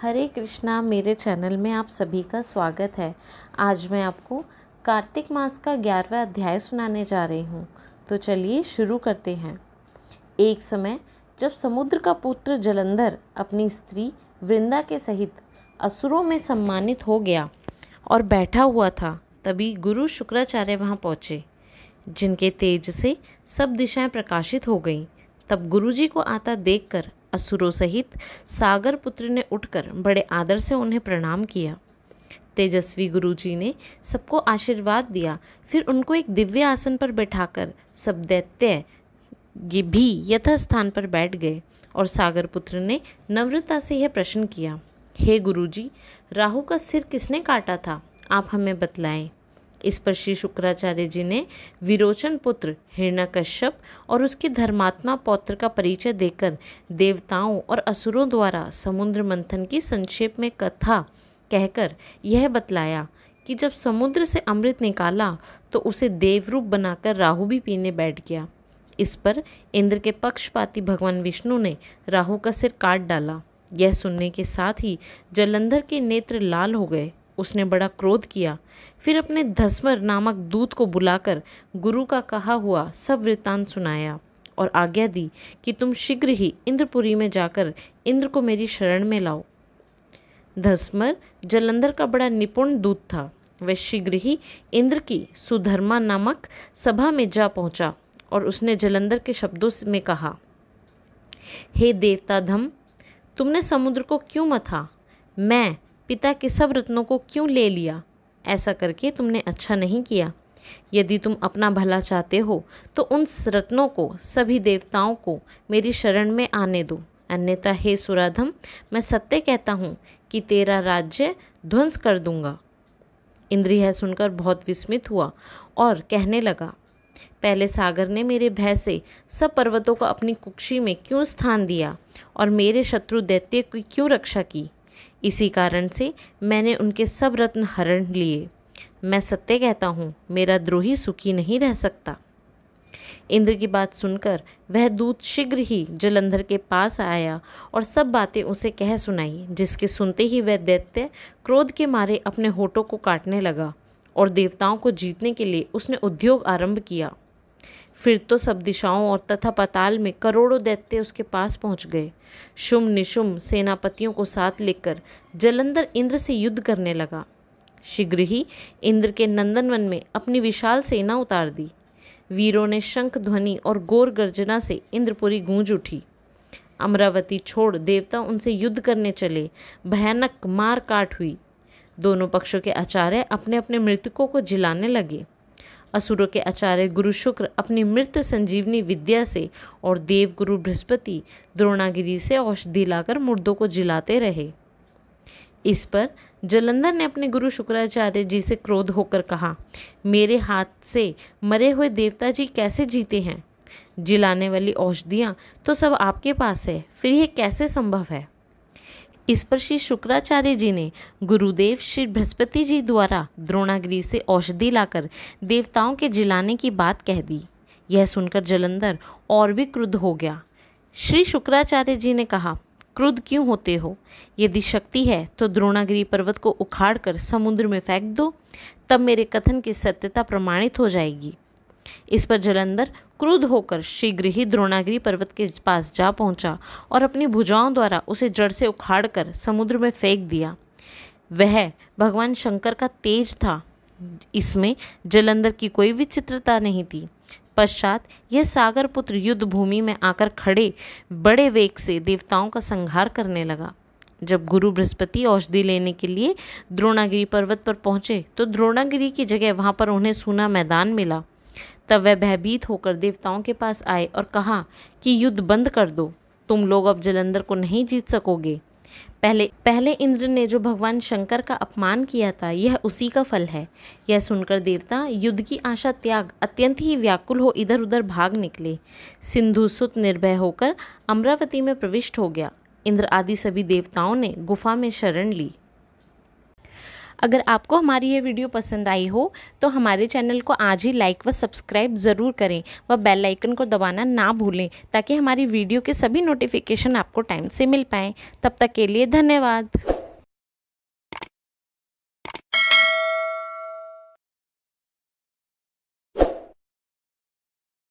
हरे कृष्णा मेरे चैनल में आप सभी का स्वागत है आज मैं आपको कार्तिक मास का ग्यारहवा अध्याय सुनाने जा रही हूँ तो चलिए शुरू करते हैं एक समय जब समुद्र का पुत्र जलंधर अपनी स्त्री वृंदा के सहित असुरों में सम्मानित हो गया और बैठा हुआ था तभी गुरु शुक्राचार्य वहाँ पहुँचे जिनके तेज से सब दिशाएं प्रकाशित हो गईं तब गुरुजी को आता देखकर असुरों सहित सागर पुत्र ने उठकर बड़े आदर से उन्हें प्रणाम किया तेजस्वी गुरुजी ने सबको आशीर्वाद दिया फिर उनको एक दिव्य आसन पर बैठाकर सब दैत्य ये भी यथास्थान पर बैठ गए और सागर पुत्र ने नम्रता से यह प्रश्न किया हे गुरुजी राहु का सिर किसने काटा था आप हमें बतलाएं इस पर श्री शुक्राचार्य जी ने विरोचन पुत्र हिरण्यकश्यप और उसके धर्मात्मा पौत्र का परिचय देकर देवताओं और असुरों द्वारा समुद्र मंथन की संक्षेप में कथा कहकर यह बतलाया कि जब समुद्र से अमृत निकाला तो उसे देवरूप बनाकर राहु भी पीने बैठ गया इस पर इंद्र के पक्षपाती भगवान विष्णु ने राहु का सिर काट डाला यह सुनने के साथ ही जलंधर के नेत्र लाल हो गए उसने बड़ा क्रोध किया फिर अपने धस्मर नामक दूत को बुलाकर गुरु का कहा हुआ सब वृत्तांत सुनाया और आज्ञा दी कि तुम शीघ्र ही इंद्रपुरी में जाकर इंद्र को मेरी शरण में लाओ धस्मर जलंधर का बड़ा निपुण दूत था वह शीघ्र ही इंद्र की सुधर्मा नामक सभा में जा पहुंचा और उसने जलंधर के शब्दों में कहा हे देवता धम तुमने समुद्र को क्यों मथा मैं पिता के सब रत्नों को क्यों ले लिया ऐसा करके तुमने अच्छा नहीं किया यदि तुम अपना भला चाहते हो तो उन रत्नों को सभी देवताओं को मेरी शरण में आने दो अन्यथा हे सुराधम मैं सत्य कहता हूँ कि तेरा राज्य ध्वंस कर दूंगा इंद्रिय सुनकर बहुत विस्मित हुआ और कहने लगा पहले सागर ने मेरे भय से सब पर्वतों को अपनी कुक्षी में क्यों स्थान दिया और मेरे शत्रु दैत्य की क्यों रक्षा की इसी कारण से मैंने उनके सब रत्न हरण लिए मैं सत्य कहता हूँ मेरा द्रोही सुखी नहीं रह सकता इंद्र की बात सुनकर वह दूत शीघ्र ही जलंधर के पास आया और सब बातें उसे कह सुनाई जिसके सुनते ही वह दैत्य क्रोध के मारे अपने होठों को काटने लगा और देवताओं को जीतने के लिए उसने उद्योग आरंभ किया फिर तो सब दिशाओं और तथा पताल में करोड़ों दैत्य उसके पास पहुंच गए शुम निशुम सेनापतियों को साथ लेकर जलंधर इंद्र से युद्ध करने लगा शीघ्र ही इंद्र के नंदनवन में अपनी विशाल सेना उतार दी वीरों ने शंख ध्वनि और गोर गर्जना से इंद्रपुरी गूंज उठी अमरावती छोड़ देवता उनसे युद्ध करने चले भयानक मार काट हुई दोनों पक्षों के आचार्य अपने अपने मृतकों को जिलाने लगे असुरों के आचार्य गुरु शुक्र अपनी मृत संजीवनी विद्या से और देव गुरु बृहस्पति द्रोणागिरी से औषधि लाकर मुर्दों को जिलाते रहे इस पर जलंधर ने अपने गुरु शुक्राचार्य जी से क्रोध होकर कहा मेरे हाथ से मरे हुए देवता जी कैसे जीते हैं जिलाने वाली औषधियाँ तो सब आपके पास है फिर यह कैसे संभव है इस पर श्री शुक्राचार्य जी ने गुरुदेव श्री बृहस्पति जी द्वारा द्रोणागिरी से औषधि लाकर देवताओं के जिलाने की बात कह दी यह सुनकर जलंधर और भी क्रुद्ध हो गया श्री शुक्राचार्य जी ने कहा क्रुद्ध क्यों होते हो यदि शक्ति है तो द्रोणागिरी पर्वत को उखाड़ कर समुद्र में फेंक दो तब मेरे कथन की सत्यता प्रमाणित हो जाएगी इस पर जलंधर क्रुद्ध होकर शीघ्र ही द्रोणागिरी पर्वत के पास जा पहुंचा और अपनी भुजाओं द्वारा उसे जड़ से उखाड़कर समुद्र में फेंक दिया वह भगवान शंकर का तेज था इसमें जलंधर की कोई विचित्रता नहीं थी पश्चात यह सागर पुत्र युद्ध भूमि में आकर खड़े बड़े वेग से देवताओं का संहार करने लगा जब गुरु बृहस्पति औषधि लेने के लिए द्रोणागिरी पर्वत पर पहुंचे तो द्रोणागिरी की जगह वहां पर उन्हें सूना मैदान मिला तब वह भयभीत होकर देवताओं के पास आए और कहा कि युद्ध बंद कर दो तुम लोग अब जलंधर को नहीं जीत सकोगे पहले पहले इंद्र ने जो भगवान शंकर का अपमान किया था यह उसी का फल है यह सुनकर देवता युद्ध की आशा त्याग अत्यंत ही व्याकुल हो इधर उधर भाग निकले सिंधु सुत निर्भय होकर अमरावती में प्रविष्ट हो गया इंद्र आदि सभी देवताओं ने गुफा में शरण ली अगर आपको हमारी ये वीडियो पसंद आई हो तो हमारे चैनल को आज ही लाइक व सब्सक्राइब ज़रूर करें व बेल आइकन को दबाना ना भूलें ताकि हमारी वीडियो के सभी नोटिफिकेशन आपको टाइम से मिल पाएँ तब तक के लिए धन्यवाद